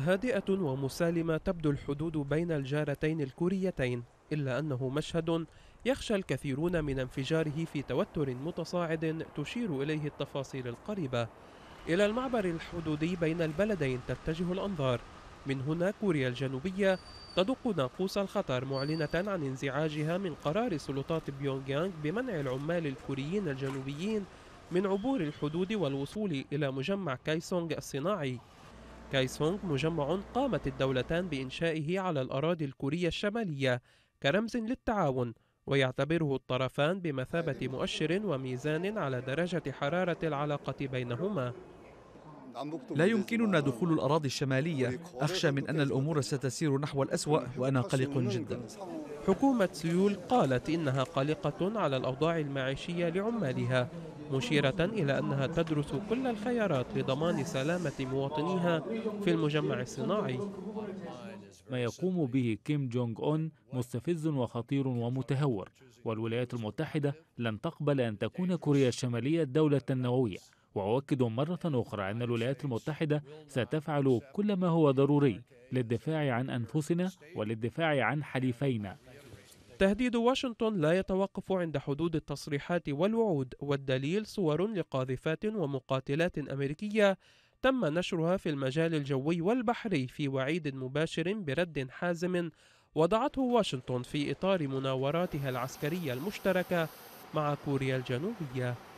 هادئة ومسالمة تبدو الحدود بين الجارتين الكوريتين إلا أنه مشهد يخشى الكثيرون من انفجاره في توتر متصاعد تشير إليه التفاصيل القريبة إلى المعبر الحدودي بين البلدين تتجه الأنظار من هنا كوريا الجنوبية تدق ناقوس الخطر معلنة عن انزعاجها من قرار سلطات بيونغيانغ بمنع العمال الكوريين الجنوبيين من عبور الحدود والوصول إلى مجمع كايسونغ الصناعي كايسونغ مجمع قامت الدولتان بإنشائه على الأراضي الكورية الشمالية كرمز للتعاون ويعتبره الطرفان بمثابة مؤشر وميزان على درجة حرارة العلاقة بينهما لا يمكننا دخول الأراضي الشمالية أخشى من أن الأمور ستسير نحو الأسوأ وأنا قلق جدا حكومة سيول قالت إنها قلقة على الأوضاع المعيشية لعمالها مشيرة إلى أنها تدرس كل الخيارات لضمان سلامة مواطنيها في المجمع الصناعي ما يقوم به كيم جونج أون مستفز وخطير ومتهور والولايات المتحدة لن تقبل أن تكون كوريا الشمالية دولة نووية وأؤكد مرة أخرى أن الولايات المتحدة ستفعل كل ما هو ضروري للدفاع عن أنفسنا وللدفاع عن حليفينا تهديد واشنطن لا يتوقف عند حدود التصريحات والوعود والدليل صور لقاذفات ومقاتلات أمريكية تم نشرها في المجال الجوي والبحري في وعيد مباشر برد حازم وضعته واشنطن في إطار مناوراتها العسكرية المشتركة مع كوريا الجنوبية